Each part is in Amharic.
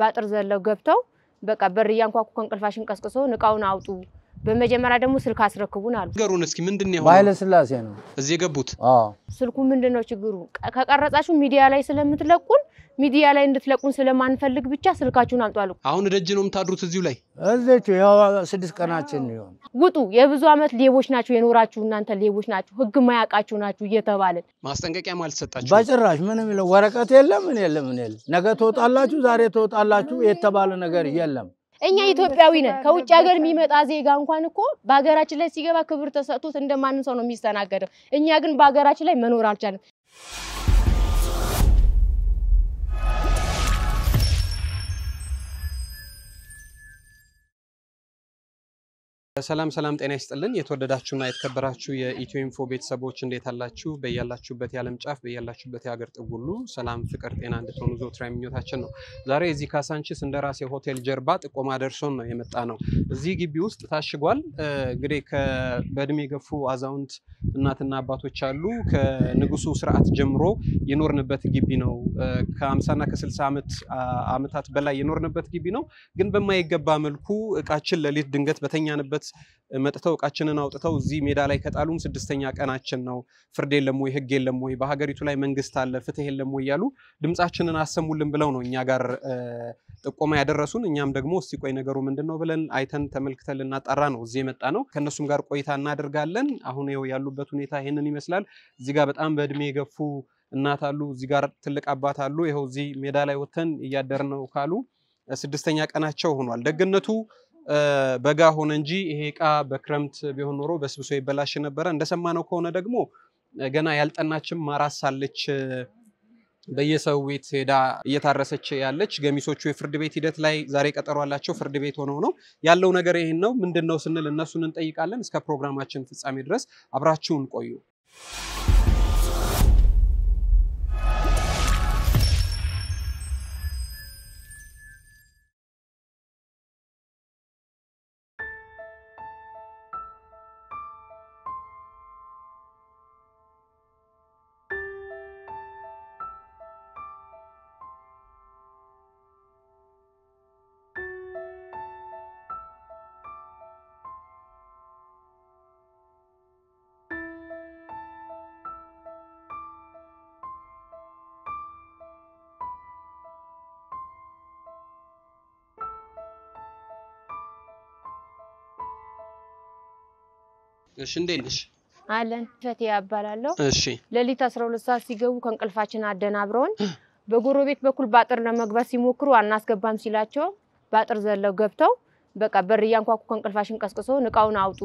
በአጥር ዘለው ገብተው በቃ በር እያንኳኩ ከእንቅልፋሽን ቀስቅሶ እቃውን አውጡ፣ በመጀመሪያ ደግሞ ስልክ አስረክቡን አሉ። ነገሩን እስኪ ምንድን ነው ኃይለ ስላሴ ነው እዚህ የገቡት። ስልኩ ምንድን ነው ችግሩ? ከቀረጻችሁ ሚዲያ ላይ ስለምትለቁን ሚዲያ ላይ እንድትለቁን ስለማንፈልግ ብቻ ስልካችሁን አምጡ አሁን ደጅ ነው የምታድሩት? እዚሁ ላይ እዚሁ ስድስት ቀናችን ይሆን። ውጡ፣ የብዙ ዓመት ሌቦች ናችሁ የኖራችሁ እናንተ ሌቦች ናችሁ፣ ህግ ማያውቃችሁ ናችሁ እየተባለን ማስጠንቀቂያ አልተሰጣችሁ በጭራሽ። ምንም ይለው ወረቀት የለም ምን የለም ምን የለ ነገ ትወጣላችሁ፣ ዛሬ ትወጣላችሁ የተባለ ነገር የለም። እኛ ኢትዮጵያዊ ነን። ከውጭ ሀገር የሚመጣ ዜጋ እንኳን እኮ በሀገራችን ላይ ሲገባ ክብር ተሰጥቶት እንደማንም ሰው ነው የሚስተናገደው። እኛ ግን በሀገራችን ላይ መኖር አልቻለም። ሰላም ሰላም፣ ጤና ይስጥልን የተወደዳችሁና የተከበራችሁ የኢትዮ ኢንፎ ቤተሰቦች እንዴት አላችሁ? በያላችሁበት የዓለም ጫፍ በያላችሁበት የሀገር ጥግ ሁሉ ሰላም፣ ፍቅር፣ ጤና እንድትሆኑ ዘወትር ምኞታችን ነው። ዛሬ እዚህ ካሳንቺስ እንደራሴ ሆቴል ጀርባ ጥቆማ ደርሶን ነው የመጣ ነው። እዚህ ግቢ ውስጥ ታሽጓል። እንግዲህ በእድሜ የገፉ አዛውንት እናትና አባቶች አሉ። ከንጉሱ ስርዓት ጀምሮ የኖርንበት ግቢ ነው። ከአምሳና ከስልሳ ዓመት ዓመታት በላይ የኖርንበት ግቢ ነው። ግን በማይገባ መልኩ እቃችን ለሊት ድንገት በተኛንበት መጥተው እቃችንን አውጥተው እዚህ ሜዳ ላይ ከጣሉም ስድስተኛ ቀናችን ነው። ፍርድ የለም ወይ ህግ የለም ወይ በሀገሪቱ ላይ መንግስት አለ ፍትህ የለም ወይ እያሉ ድምፃችንን አሰሙልን ብለው ነው እኛ ጋር ጥቆማ ያደረሱን። እኛም ደግሞ እስቲ ቆይ ነገሩ ምንድን ነው ብለን አይተን ተመልክተን ልናጣራ ነው እዚህ የመጣ ነው። ከእነሱም ጋር ቆይታ እናደርጋለን። አሁን ይኸው ያሉበት ሁኔታ ይሄንን ይመስላል። እዚህ ጋር በጣም በእድሜ የገፉ እናት አሉ፣ እዚህ ጋር ትልቅ አባት አሉ። ይኸው እዚህ ሜዳ ላይ ወጥተን እያደር ነው ካሉ ስድስተኛ ቀናቸው ሆኗል። ደግነቱ በጋ ሆነ እንጂ ይሄ እቃ በክረምት ቢሆን ኖሮ በስብሶ ይበላሽ ነበረ። እንደሰማነው ከሆነ ደግሞ ገና ያልጠናችም ማራሳለች በየሰው ቤት ሄዳ እየታረሰች ያለች ገሚሶቹ የፍርድ ቤት ሂደት ላይ ዛሬ ቀጠሮ አላቸው። ፍርድ ቤት ሆነው ነው ያለው ነገር ይህን ነው። ምንድን ነው ስንል እነሱን እንጠይቃለን። እስከ ፕሮግራማችን ፍጻሜ ድረስ አብራችሁን ቆዩ። እሺ እንዴት ነሽ? አለን ፈቴ ያባላለሁ። እሺ ሌሊት 12 ሰዓት ሲገቡ ከእንቅልፋችን አደናብረውን በጎረቤት በኩል በአጥር ለመግባት ሲሞክሩ አናስገባም ሲላቸው በአጥር ዘለው ገብተው በቃ በር እያንኳኩ ከእንቅልፋችን ቀስቅሶ እቃውን አውጡ፣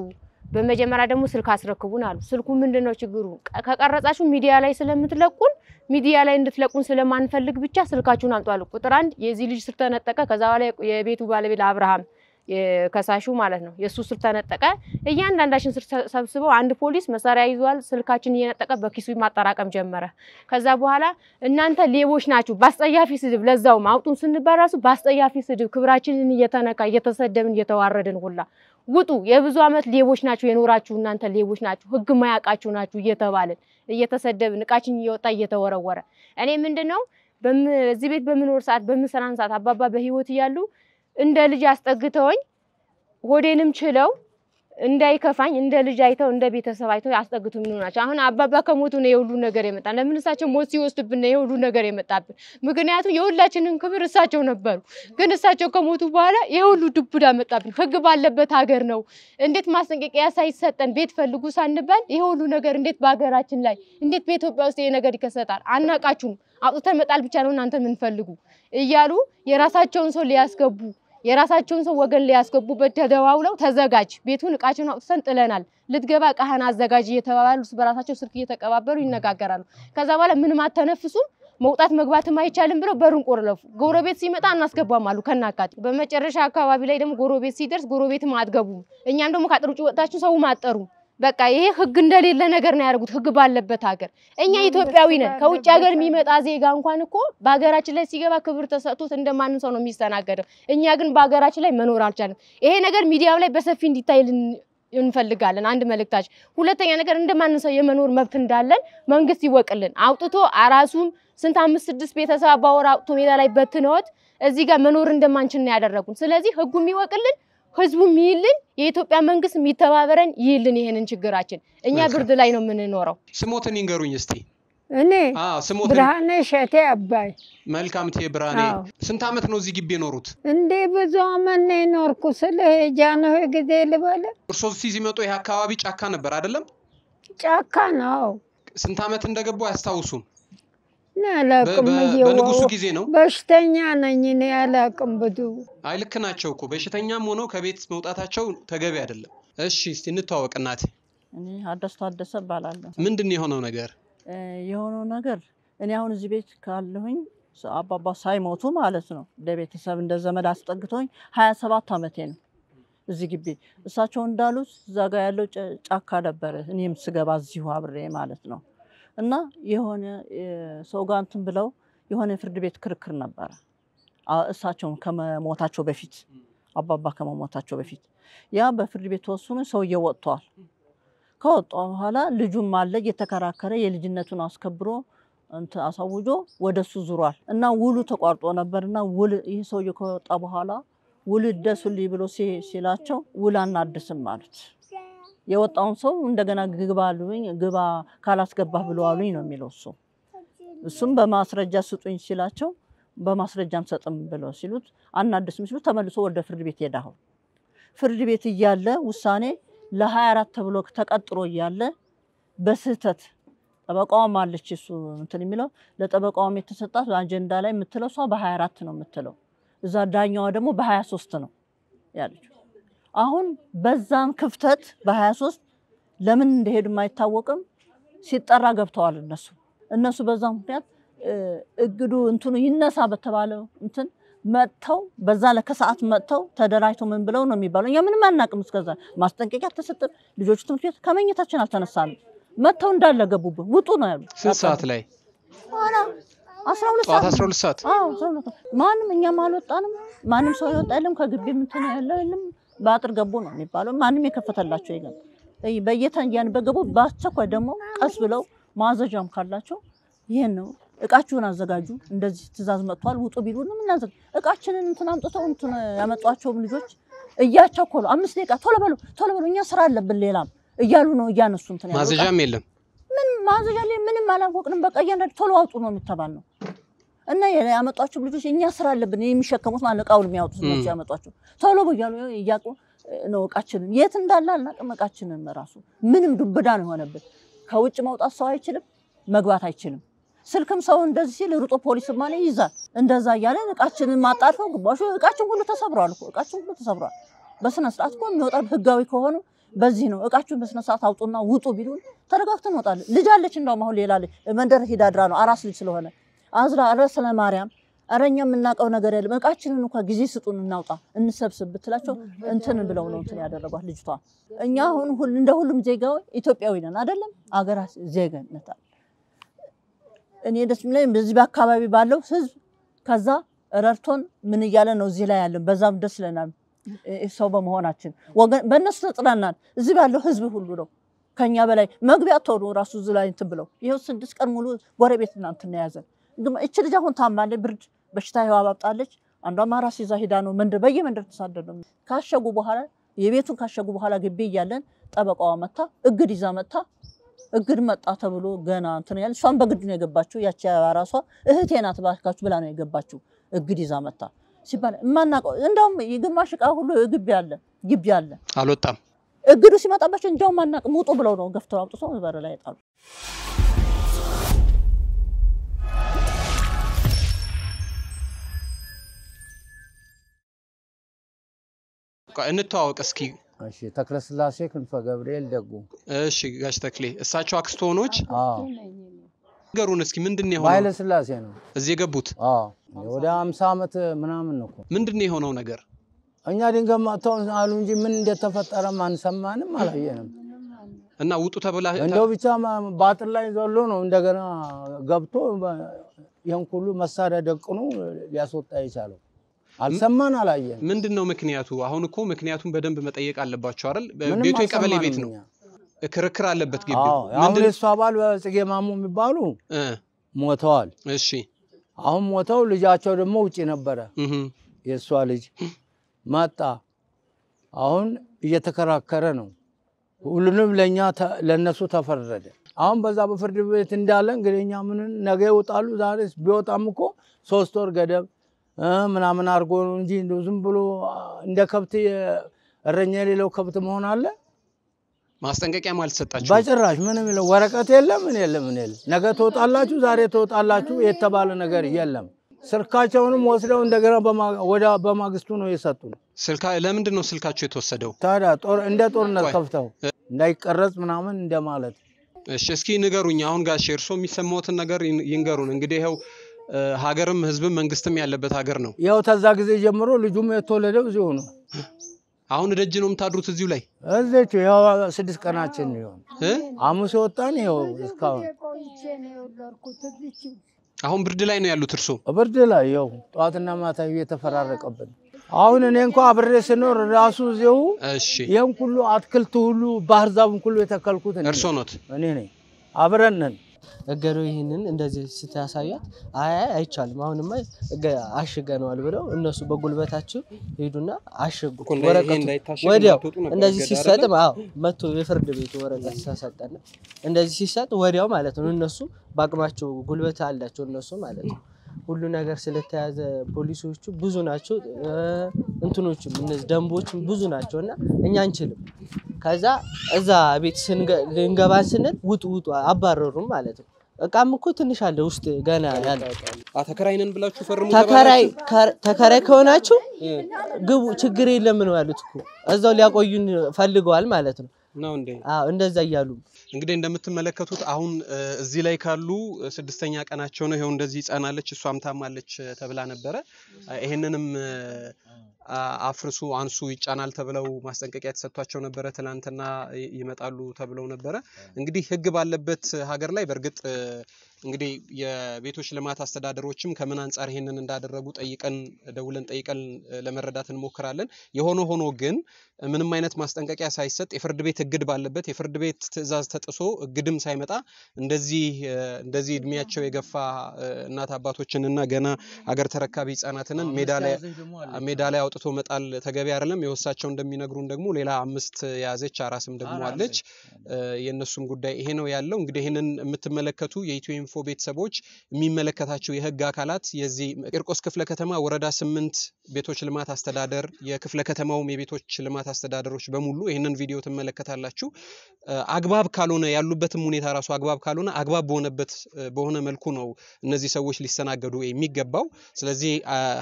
በመጀመሪያ ደግሞ ስልክ አስረክቡን አሉ። ስልኩ ምንድን ነው ችግሩ? ከቀረጻችሁ ሚዲያ ላይ ስለምትለቁን ሚዲያ ላይ እንድትለቁን ስለማንፈልግ ብቻ ስልካችሁን አምጧሉ። ቁጥር አንድ የዚህ ልጅ ስልክ ተነጠቀ። ከዛ በኋላ የቤቱ ባለቤት አብርሃም ከሳሹ ማለት ነው። የእሱ ስር ተነጠቀ። እያንዳንዳችን ስር ሰብስበው አንድ ፖሊስ መሳሪያ ይዟል። ስልካችን እየነጠቀ በኪሱ ማጠራቀም ጀመረ። ከዛ በኋላ እናንተ ሌቦች ናችሁ በአስጠያፊ ስድብ፣ ለዛውም አውጡን ስንባል ራሱ በአስጠያፊ ስድብ ክብራችንን እየተነካ እየተሰደብን እየተዋረድን ሁላ ውጡ፣ የብዙ ዓመት ሌቦች ናችሁ የኖራችሁ እናንተ ሌቦች ናችሁ፣ ህግ ማያውቃችሁ ናችሁ እየተባልን እየተሰደብን እቃችን እየወጣ እየተወረወረ እኔ ምንድን ነው በዚህ ቤት በምኖር ሰዓት በምሰራን ሰዓት አባባ በህይወት እያሉ እንደ ልጅ አስጠግተውኝ ሆዴንም ችለው እንዳይከፋኝ እንደ ልጅ አይተው እንደ ቤተሰብ አይተው አስጠግቶ የሚሆኑ ናቸው። አሁን አባባ ከሞቱ ነው የሁሉ ነገር የመጣ። ለምን እሳቸው ሞት ሲወስድብን ነው የሁሉ ነገር የመጣብን። ምክንያቱም የሁላችንን ክብር እሳቸው ነበሩ። ግን እሳቸው ከሞቱ በኋላ የሁሉ ድቡዳ መጣብን። ህግ ባለበት ሀገር ነው እንዴት ማስጠንቀቂያ ሳይሰጠን ቤት ፈልጉ ሳንባል ይሄ ሁሉ ነገር እንዴት በሀገራችን ላይ እንዴት በኢትዮጵያ ውስጥ ይሄ ነገር ይከሰታል? አናቃችሁም። አውጥተን መጣል ብቻ ነው እናንተ የምንፈልጉ እያሉ የራሳቸውን ሰው ሊያስገቡ የራሳቸውን ሰው ወገን ላይ ያስገቡበት ተደዋውለው ተዘጋጅ፣ ቤቱን እቃችን አውጥተን ጥለናል፣ ልትገባ እቃህን አዘጋጅ እየተባባሉ በራሳቸው ስልክ እየተቀባበሉ ይነጋገራሉ። ከዛ በኋላ ምንም አተነፍሱም መውጣት መግባትም አይቻልም ብለው በሩን ቆለፉ። ጎረቤት ሲመጣ እናስገባም አሉ ከናካቴ። በመጨረሻ አካባቢ ላይ ደግሞ ጎረቤት ሲደርስ ጎረቤትም አትገቡም፣ እኛም ደግሞ ከአጥር ውጭ ወጣችሁ ሰውም አትጠሩም በቃ ይሄ ህግ እንደሌለ ነገር ነው ያደርጉት። ህግ ባለበት ሀገር እኛ ኢትዮጵያዊ ነን። ከውጭ ሀገር የሚመጣ ዜጋ እንኳን እኮ በሀገራችን ላይ ሲገባ ክብር ተሰጥቶት እንደማንም ሰው ነው የሚስተናገደው። እኛ ግን በሀገራችን ላይ መኖር አልቻለም። ይሄ ነገር ሚዲያው ላይ በሰፊ እንዲታይ እንፈልጋለን። አንድ መልእክታች። ሁለተኛ ነገር እንደማንም ሰው የመኖር መብት እንዳለን መንግስት ይወቅልን። አውጥቶ አራሱም ስንት አምስት ስድስት ቤተሰብ አባወር አውጥቶ ሜዳ ላይ በትነወት እዚህ ጋር መኖር እንደማንችን ያደረጉን። ስለዚህ ህጉ ይወቅልን። ህዝቡ ይይልን የኢትዮጵያ መንግስት የሚተባበረን ይይልን ይሄንን ችግራችን። እኛ ብርድ ላይ ነው የምንኖረው። ስሞትን ይንገሩኝ እስቲ። እኔ ብርሃኔ ሸቴ አባይ። መልካም ቴ ብርሃኔ፣ ስንት አመት ነው እዚህ ግቢ የኖሩት? እንዴ ብዙ አመት ነው የኖርኩ። ስለ ሄጃ ነው ጊዜ ልበለ። እርሶ እዚህ ሲመጡ ይህ አካባቢ ጫካ ነበር አይደለም? ጫካ ነው። ስንት አመት እንደገቡ አያስታውሱም? እኔ አላቅም። በንጉሱ ጊዜ ነው። በሽተኛ ነኝ እኔ አላቅም። ብዙ አይ ልክ ናቸው እኮ በሽተኛም ሆነው ከቤት መውጣታቸው ተገቢ አይደለም። እሺ እስቲ እንተዋወቅ እናቴ። እኔ አደስ ታደሰ እባላለሁ። ምንድን ነው የሆነው ነገር? የሆነው ነገር እኔ አሁን እዚህ ቤት ካለሁኝ አባባ ሳይሞቱ ማለት ነው እንደ ቤተሰብ እንደ ዘመድ አስጠግቶኝ ሀያ ሰባት ዓመቴ ነው እዚህ ግቢ እሳቸው እንዳሉት እዛ ጋ ያለው ጫካ ነበረ። እኔም ስገባ እዚሁ አብሬ ማለት ነው እና የሆነ ሰው ጋር እንትን ብለው የሆነ ፍርድ ቤት ክርክር ነበረ። እሳቸውም ከመሞታቸው በፊት አባባ ከመሞታቸው በፊት ያ በፍርድ ቤት ተወስኖ ሰውዬው ወጥተዋል። ከወጣ በኋላ ልጁም አለ እየተከራከረ የልጅነቱን አስከብሮ አሳውጆ ወደሱ ዙሯል እና ውሉ ተቋርጦ ነበር እና ውል ይህ ሰውዬው ከወጣ በኋላ ውል እደሱልኝ ብሎ ሲላቸው ውል አናድስም አሉት። የወጣውን ሰው እንደገና ግባ አሉኝ፣ ግባ ካላስገባ ብሎ አሉኝ ነው የሚለው እሱ። እሱም በማስረጃ ስጡኝ ሲላቸው በማስረጃም ሰጥም ብለው ሲሉት አናደስም ሲሉት ተመልሶ ወደ ፍርድ ቤት ሄዳሁ። ፍርድ ቤት እያለ ውሳኔ ለ24 ተብሎ ተቀጥሮ እያለ በስህተት ጠበቃዋም አለች እሱ እንትን የሚለው ለጠበቃዋም የተሰጣት አጀንዳ ላይ የምትለው እሷ በ24 ነው የምትለው እዛ ዳኛዋ ደግሞ በ23 ነው ያለችው አሁን በዛን ክፍተት በ23 ለምን እንደሄዱ አይታወቅም። ሲጠራ ገብተዋል እነሱ እነሱ በዛ ምክንያት እግዱ እንትኑ ይነሳ በተባለው እንትን መጥተው በዛ ለከሰዓት መጥተው ተደራጅተው ምን ብለው ነው የሚባለው? እኛ ምንም አናውቅም። እስከዛ ማስጠንቀቂያ አልተሰጠም። ልጆቹ ትምህርት ቤት ከመኝታችን አልተነሳንም። መጥተው እንዳለ ገቡብን። ውጡ ነው ያሉ። ስንት ሰዓት ላይ? አስራ ሁለት ሰዓት ማንም እኛም አልወጣንም። ማንም ሰው ይወጣ የለም። ከግቢ ምንትን ያለው የለም በአጥር ገቡ ነው የሚባለው። ማንም የከፈተላቸው የለም። በየተንያን በገቡ በአስቸኳይ ደግሞ ቀስ ብለው ማዘዣም ካላቸው ይህን ነው እቃችሁን አዘጋጁ፣ እንደዚህ ትእዛዝ መጥቷል፣ ውጡ ቢሉንም እናዘ እቃችንን እንትን አምጥተው እንትን ያመጧቸውም ልጆች እያቸኮሉ አምስት ደቂቃ ቶሎ በሉ ቶሎ በሉ እኛ ስራ አለብን ሌላም እያሉ ነው እያነሱ እንትን ማዘዣም የለም ምን ማዘዣ ምንም አላወቅንም። በቃ እያንዳንዱ ቶሎ አውጡ ነው የሚተባል ነው እና ያመጧቸው ልጆች እኛ ስራ አለብን የሚሸከሙት ማለት እቃውን የሚያወጡት ናቸው። ያመጧቸው ቶሎ በያሉ እያቁ ነው። እቃችንን የት እንዳለ አናውቅም። እቃችንን ራሱ ምንም ዱብዳ ነው የሆነብን። ከውጭ መውጣት ሰው አይችልም፣ መግባት አይችልም። ስልክም ሰው እንደዚህ ሲል ሩጦ ፖሊስ ማ ይይዛል። እንደዛ እያለ እቃችንን ማጣርፈው ግባሹ እቃችን ሁሉ ተሰብሯል፣ እቃችን ሁሉ ተሰብሯል። በስነ ስርዓት እኮ የሚወጣ ህጋዊ ከሆኑ በዚህ ነው። እቃችሁን በስነ ስርዓት አውጡና ውጡ ቢሉን ተረጋግተን እንወጣለን። ልጅ አለች፣ እንዳውም አሁን ሌላ መንደር ሂዳድራ ነው አራስ ልጅ ስለሆነ አዝራ እረ ስለ ማርያም እረ እኛ የምናውቀው ነገር የለም እቃችንን እንኳ ጊዜ ስጡን እናውጣ እንሰብስብ ብትላቸው እንትን ብለው ነው እንትን ያደረጓት ልጅቷ። እኛ አሁን እንደ ሁሉም ዜጋው ኢትዮጵያዊ ነን አይደለም አገራ ዜግነት እኔ ደስ የሚለኝ በዚህ በአካባቢ ባለው ህዝብ ከዛ ረድቶን ምን እያለ ነው እዚህ ላይ ያለን። በዛም ደስ ይለናል ሰው በመሆናችን ወገን በእነሱ ተጽናናል። እዚህ ባለው ህዝብ ሁሉ ነው ከኛ በላይ መግቢያ ተሆኑ ራሱ እዚህ ላይ እንትን ብለው ይኸው ስድስት ቀን ሙሉ ጎረቤት እናንትን ያዘን እች ልጅ አሁን ታማለች፣ ብርድ በሽታ ህዋ ይዋባብጣለች። አንዷ ማራስ ይዛ ሄዳ ነው መንደር በየመንደር ተሳደዱ። ካሸጉ በኋላ የቤቱን ካሸጉ በኋላ ግቢ እያለን ጠበቃዋ መታ እግድ ይዛ መታ እግድ መጣ ተብሎ ገና እንትን ያለ እሷን በግድ ነው የገባችው። ያቺ ራሷ እህቴ ናት ባካችሁ ብላ ነው የገባችው። እግድ ይዛ መታ ሲባል የማናውቀው እንደውም የግማሽ እቃ ሁሉ ግቢ አለ ግቢ አለ አልወጣም። እግዱ ሲመጣባቸው እንደውም ማናቅ ውጡ ብለው ነው ገፍተው አምጥቶ በር ላይ ጣሉ። እንተዋወቅ እስኪ። እሺ ተክለስላሴ ክንፈ ገብርኤል ደጉ። እሺ ጋሽ ተክሌ እሳቸው አክስቶኖች ነገሩን እስኪ ምንድን የሆነው? ኃይለ ስላሴ ነው እዚህ የገቡት። ወደ አምሳ ዓመት ምናምን ነው። ምንድን የሆነው ነገር? እኛ ድንገት መጥተው አሉ እንጂ ምን እንደተፈጠረም አንሰማንም፣ አላየንም። እና ውጡ ተብላ እንደው ብቻ ባጥን ላይ ዘሎ ነው እንደገና ገብቶ ይህን ሁሉ መሳሪያ ደቅኖ ሊያስወጣ የቻለው አልሰማን አላየን። ምንድን ነው ምክንያቱ? አሁን እኮ ምክንያቱን በደንብ መጠየቅ አለባቸው አይደል? ቤቱ የቀበሌ ቤት ነው፣ ክርክር አለበት ግቢው። አሁን አባል ጽጌ ማሙ የሚባሉ ሞተዋል። እሺ፣ አሁን ሞተው ልጃቸው ደግሞ ውጭ ነበረ። የእሷ ልጅ መጣ። አሁን እየተከራከረ ነው። ሁሉንም ለእኛ ለእነሱ ተፈረደ። አሁን በዛ በፍርድ ቤት እንዳለ እንግዲህ እኛ ምን ነገ ይወጣሉ። ዛሬ ቢወጣም እኮ ሶስት ወር ገደብ ምናምን አድርጎ እንጂ ዝም ብሎ እንደ ከብት እረኛ የሌለው ከብት መሆን አለ። ማስጠንቀቂያ አልተሰጣችሁም? በጭራሽ ምንም የለም፣ ወረቀት የለም፣ ምን የለም፣ ምን የለም። ነገ ትወጣላችሁ፣ ዛሬ ትወጣላችሁ የተባለ ነገር የለም። ስልካቸውንም ወስደው እንደገና በማግስቱ ነው የሰጡን። ለምንድን ነው ስልካቸው የተወሰደው? ታዲያ እንደ ጦርነት ከፍተው እንዳይቀረጽ ምናምን እንደማለት። እሺ እስኪ ንገሩኝ አሁን ጋሼ እርስዎ የሚሰማዎትን ነገር ይንገሩን። እንግዲህ ይኸው ሀገርም ህዝብም መንግስትም ያለበት ሀገር ነው። ያው ተዛ ጊዜ ጀምሮ ልጁም የተወለደው እዚሁ ነው። አሁን ደጅ ነው የምታድሩት? እዚሁ ላይ እዚቹ ያው ስድስት ቀናችን ነው ይሆን ሐሙስ የወጣን ይኸው እስካሁን አሁን ብርድ ላይ ነው ያሉት እርሶ? ብርድ ላይ ያው ጠዋትና ማታ እየተፈራረቀብን አሁን እኔ እንኳ አብሬ ስኖር ራሱ እዚሁ ይህም ሁሉ አትክልት ሁሉ ባህር ዛቡን ሁሉ የተከልኩት እርሶ ኖት? እኔ ነኝ። አብረንን እገሩ ይህንን እንደዚህ ስታሳያት አይ አይቻልም፣ አሁንማ አሽገነዋል ብለው እነሱ በጉልበታቸው ሄዱና አሸጉ። ወዲያው እንደዚህ ሲሰጥም አዎ መቶ የፍርድ ቤቱ ወረቀት ተሰጠን። እንደዚህ ሲሰጥ ወዲያው ማለት ነው እነሱ በአቅማቸው ጉልበት አላቸው እነሱ ማለት ነው ሁሉ ነገር ስለተያዘ ፖሊሶቹ ብዙ ናቸው፣ እንትኖቹም እነዚህ ደንቦችም ብዙ ናቸው እና እኛ አንችልም ከዛ እዛ ቤት ልንገባ ስንል ውጡ ውጡ አባረሩም ማለት ነው። እቃም እኮ ትንሽ አለ ውስጥ ገና ያለ ተከራይ ነን ብላችሁ ፈርሙ። ተከራይ ከሆናችሁ ግቡ፣ ችግር የለም ነው ያሉት እኮ እዛው ሊያቆዩን ፈልገዋል ማለት ነው። እንደዛ እያሉ እንግዲህ እንደምትመለከቱት አሁን እዚህ ላይ ካሉ ስድስተኛ ቀናቸው ነው። ይኸው እንደዚህ ሕፃናለች እሷም ታማለች ተብላ ነበረ። ይሄንንም አፍርሱ፣ አንሱ ይጫናል ተብለው ማስጠንቀቂያ የተሰጥቷቸው ነበረ። ትላንትና ይመጣሉ ተብለው ነበረ። እንግዲህ ህግ ባለበት ሀገር ላይ በእርግጥ እንግዲህ የቤቶች ልማት አስተዳደሮችም ከምን አንጻር ይሄንን እንዳደረጉ ጠይቀን ደውለን ጠይቀን ለመረዳት እንሞክራለን። የሆነ ሆኖ ግን ምንም አይነት ማስጠንቀቂያ ሳይሰጥ የፍርድ ቤት እግድ ባለበት የፍርድ ቤት ትዕዛዝ ተጥሶ እግድም ሳይመጣ እንደዚህ እንደዚህ እድሜያቸው የገፋ እናት አባቶችንና ገና አገር ተረካቢ ህጻናትንን ሜዳ ላይ አውጥቶ መጣል ተገቢ አይደለም። የወሳቸው እንደሚነግሩን ደግሞ ሌላ አምስት የያዘች አራስም ደግሞ አለች። የእነሱም ጉዳይ ይሄ ነው ያለው። እንግዲህ ይህንን የምትመለከቱ የኢትዮ ኢንፎ ቤተሰቦች የሚመለከታቸው የህግ አካላት የዚህ ቂርቆስ ክፍለ ከተማ ወረዳ ስምንት ቤቶች ልማት አስተዳደር የክፍለ ከተማውም የቤቶች ልማት አስተዳደሮች በሙሉ ይህንን ቪዲዮ ትመለከታላችሁ። አግባብ ካልሆነ ያሉበትም ሁኔታ ራሱ አግባብ ካልሆነ አግባብ በሆነበት በሆነ መልኩ ነው እነዚህ ሰዎች ሊስተናገዱ የሚገባው። ስለዚህ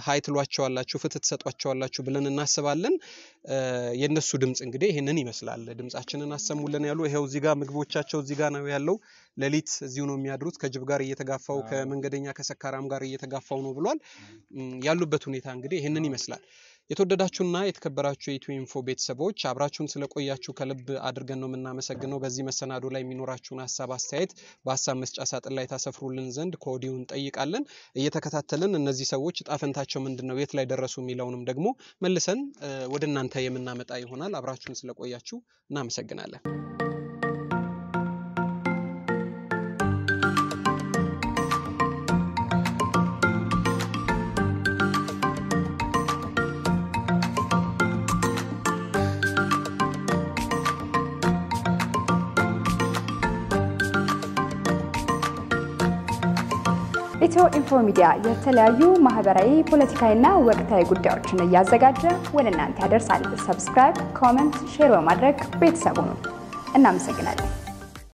ሀይ ትሏቸዋላችሁ፣ ፍትህ ትሰጧቸዋላችሁ ትችላላችሁ ብለን እናስባለን። የእነሱ ድምፅ እንግዲህ ይህንን ይመስላል። ድምፃችንን አሰሙልን ያሉ ይኸው እዚህ ጋር ምግቦቻቸው እዚህ ጋር ነው ያለው። ሌሊት እዚሁ ነው የሚያድሩት። ከጅብ ጋር እየተጋፋው ከመንገደኛ ከሰካራም ጋር እየተጋፋው ነው ብሏል። ያሉበት ሁኔታ እንግዲህ ይህንን ይመስላል። የተወደዳችሁና የተከበራችሁ የኢትዮ ኢንፎ ቤተሰቦች አብራችሁን ስለቆያችሁ ከልብ አድርገን ነው የምናመሰግነው። በዚህ መሰናዶ ላይ የሚኖራችሁን ሀሳብ አስተያየት በሀሳብ መስጫ ሳጥን ላይ ታሰፍሩልን ዘንድ ከወዲሁ እንጠይቃለን። እየተከታተልን እነዚህ ሰዎች ጣፈንታቸው ምንድን ነው፣ የት ላይ ደረሱ የሚለውንም ደግሞ መልሰን ወደ እናንተ የምናመጣ ይሆናል። አብራችሁን ስለቆያችሁ እናመሰግናለን። ኢትዮ ኢንፎ ሚዲያ የተለያዩ ማህበራዊ፣ ፖለቲካዊና ወቅታዊ ጉዳዮችን እያዘጋጀ ወደ እናንተ ያደርሳል። ሰብስክራይብ፣ ኮመንት፣ ሼር በማድረግ ቤተሰቡ ነው። እናመሰግናለን።